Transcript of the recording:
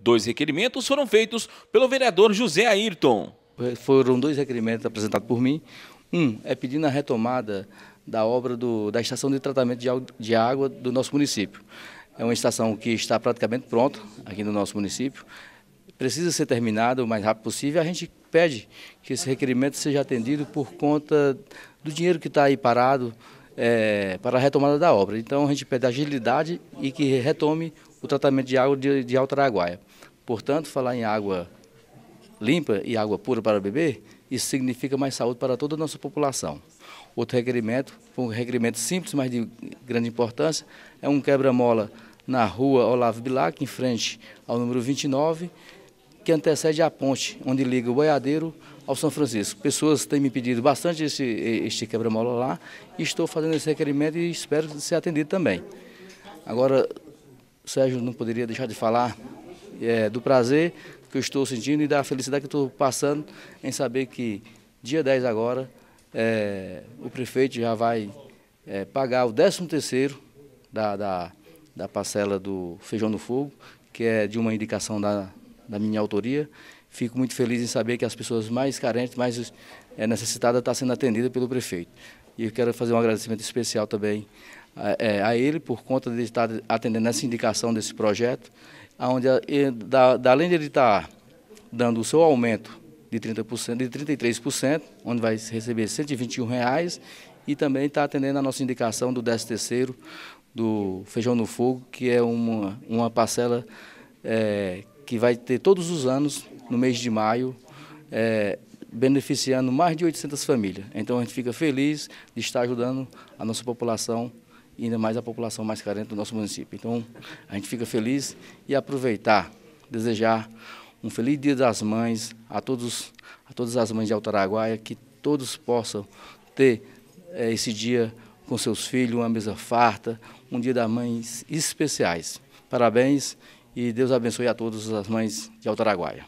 Dois requerimentos foram feitos pelo vereador José Ayrton. Eh, foram dois requerimentos apresentados por mim. Um é pedindo a retomada da obra do, da estação de tratamento de água do nosso município. É uma estação que está praticamente pronta aqui no nosso município. Precisa ser terminada o mais rápido possível. A gente pede que esse requerimento seja atendido por conta do dinheiro que está aí parado é, para a retomada da obra. Então a gente pede agilidade e que retome o tratamento de água de, de Alto Araguaia. Portanto, falar em água limpa e água pura para beber, isso significa mais saúde para toda a nossa população. Outro requerimento, um requerimento simples, mas de grande importância, é um quebra-mola na rua Olavo Bilac, em frente ao número 29, que antecede a ponte, onde liga o boiadeiro ao São Francisco. Pessoas têm me pedido bastante este, este quebra-mola lá, e estou fazendo esse requerimento e espero ser atendido também. Agora, Sérgio não poderia deixar de falar é, do prazer que eu estou sentindo e da felicidade que estou passando em saber que dia 10 agora é, o prefeito já vai é, pagar o 13 terceiro da, da, da, parcela do Feijão no Fogo, que é de uma indicação da, da minha autoria. Fico muito feliz em saber que as pessoas mais carentes, mais é, necessitadas, estão tá sendo atendidas pelo prefeito. E eu quero fazer um agradecimento especial também a, é, a ele por conta de estar atendendo essa indicação desse projeto, onde, da, da, além de ele estar dando o seu aumento de 30%, de 33%, onde vai receber R$ 121, reais, e também está atendendo a nossa indicação do 13º, do Feijão no Fogo, que é uma, uma parcela é, que vai ter todos os anos, no mês de maio, é, beneficiando mais de 800 famílias. Então a gente fica feliz de estar ajudando a nossa população ainda mais a população mais carente do nosso município. Então, a gente fica feliz e aproveitar, desejar um feliz Dia das Mães a, todos, a todas as mães de Altaraguaia, que todos possam ter é, esse dia com seus filhos, uma mesa farta, um Dia das Mães especiais. Parabéns e Deus abençoe a todas as mães de Altaraguaia.